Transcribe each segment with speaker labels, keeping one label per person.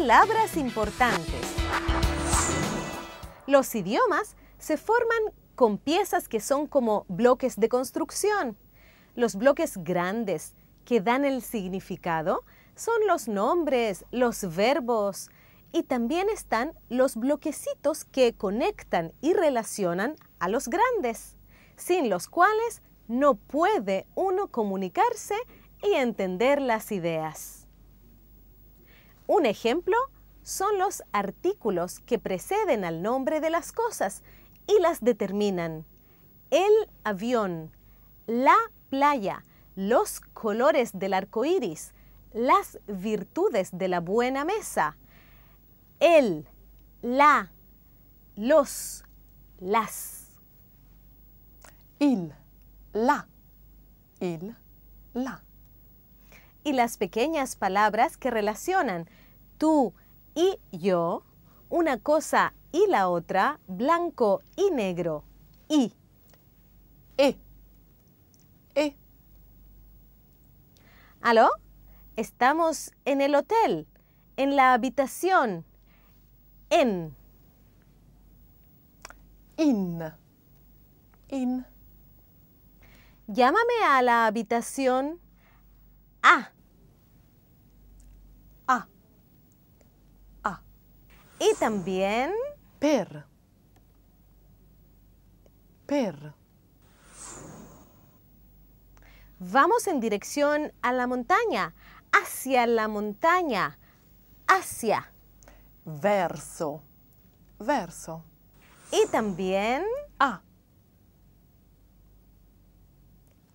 Speaker 1: palabras importantes. Los idiomas se forman con piezas que son como bloques de construcción. Los bloques grandes que dan el significado son los nombres, los verbos y también están los bloquecitos que conectan y relacionan a los grandes, sin los cuales no puede uno comunicarse y entender las ideas. Un ejemplo son los artículos que preceden al nombre de las cosas y las determinan. El avión, la playa, los colores del arco iris, las virtudes de la buena mesa, el, la, los, las. Il, la, il, la y las pequeñas palabras que relacionan tú y yo, una cosa y la otra, blanco y negro, y. E. E. ¿Aló? Estamos en el hotel, en la habitación, en. In. In. Llámame a la habitación A. Y también... Per. Per. Vamos en dirección a la montaña. Hacia la montaña. Hacia. Verso. Verso. Y también... A.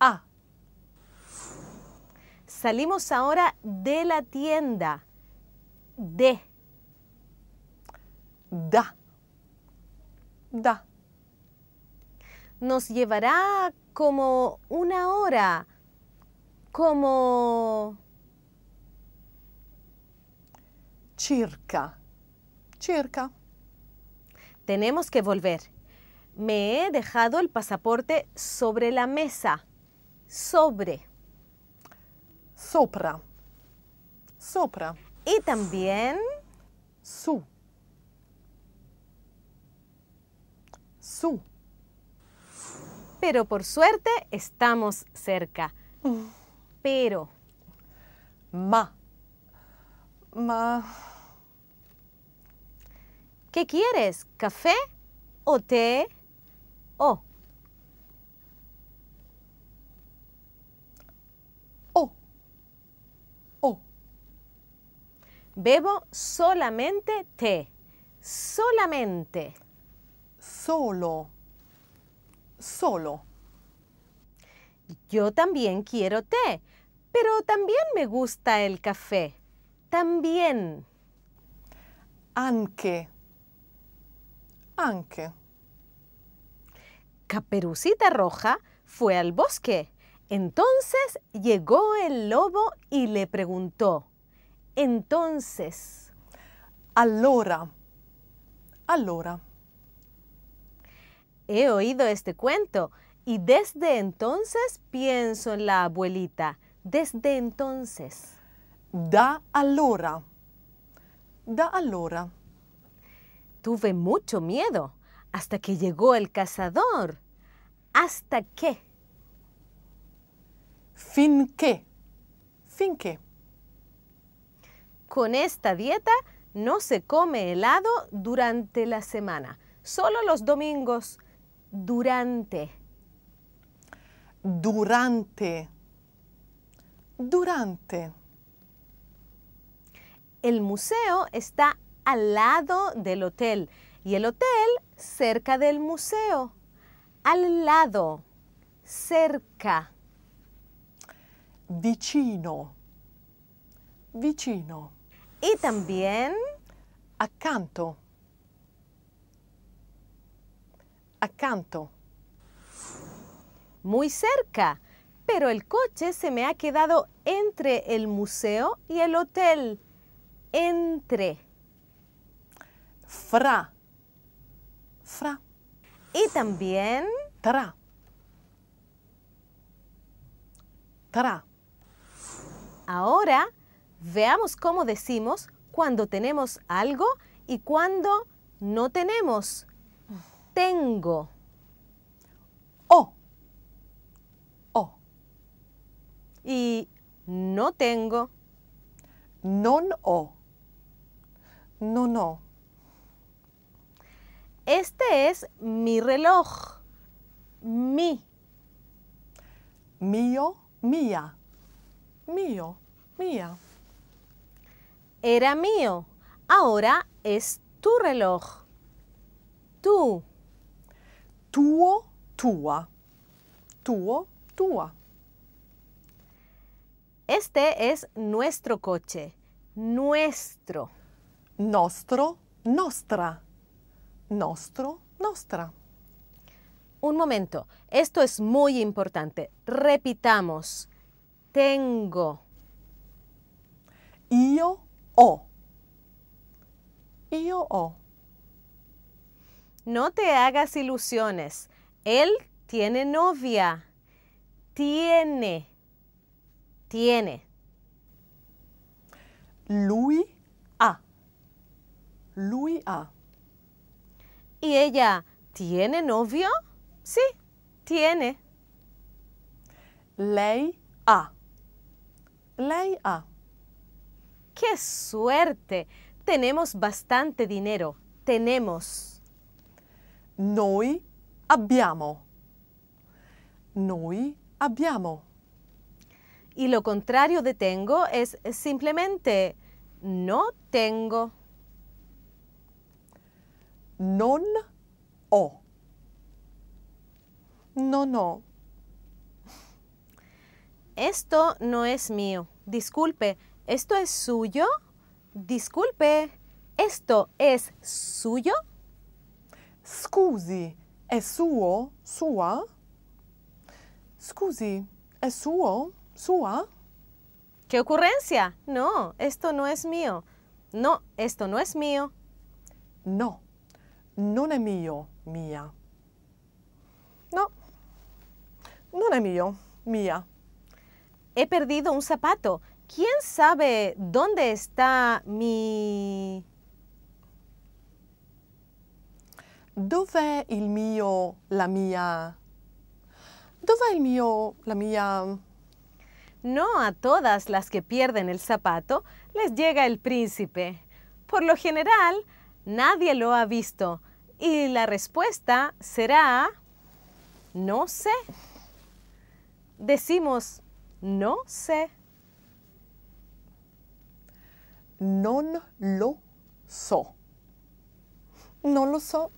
Speaker 1: A. Salimos ahora de la tienda. De da, da. Nos llevará como una hora, como... Circa, circa. Tenemos que volver. Me he dejado el pasaporte sobre la mesa. Sobre. Sopra. Sopra. Y también... Su. Pero por suerte estamos cerca. Pero. Ma. Ma. ¿Qué quieres? ¿Café o té o? O. O. Bebo solamente té. Solamente solo, solo. Yo también quiero té, pero también me gusta el café. También. aunque, aunque. Caperucita Roja fue al bosque. Entonces llegó el lobo y le preguntó. Entonces. Allora. Allora. He oído este cuento y desde entonces pienso en la abuelita. Desde entonces. Da allora. Da allora. Tuve mucho miedo hasta que llegó el cazador. Hasta qué? Fin qué. Fin qué. Con esta dieta no se come helado durante la semana, solo los domingos durante. Durante. Durante. El museo está al lado del hotel y el hotel cerca del museo. Al lado. Cerca. Vicino. Vicino. Y también... Accanto. Acanto. Muy cerca, pero el coche se me ha quedado entre el museo y el hotel. Entre. Fra. Fra. Y también... Tra. Tra. Ahora veamos cómo decimos cuando tenemos algo y cuando no tenemos tengo. O. O. Y no tengo. Non o. No, no. Este es mi reloj. Mi. Mío, mía. Mío, mía. Era mío. Ahora es tu reloj. Tú tuo, tua. Tuo, tua. Este es nuestro coche. Nuestro. Nostro, nostra. Nostro, nostra. Un momento, esto es muy importante. Repitamos. Tengo. Io o, Io o. No te hagas ilusiones. Él tiene novia. Tiene. Tiene. Lui A. lui A. ¿Y ella tiene novio? Sí, tiene. Ley A. Ley A. ¡Qué suerte! Tenemos bastante dinero. Tenemos. Noi abbiamo. Noi abbiamo. Y lo contrario de tengo es simplemente no tengo. Non ho. No, no. Esto no es mío. Disculpe, ¿esto es suyo? Disculpe, ¿esto es suyo? Scusi, è suo, sua? Scusi, è suo, sua? ¿Qué ocurrencia? No, esto no es mío. No, esto no es mío. No, no es mío, mía. No, no es mío, mía. He perdido un zapato. ¿Quién sabe dónde está mi... dov'è el mío, la mia? Dov'è el mío, la mía? No a todas las que pierden el zapato les llega el príncipe. Por lo general, nadie lo ha visto y la respuesta será no sé. Decimos no sé. Non lo so. No lo so.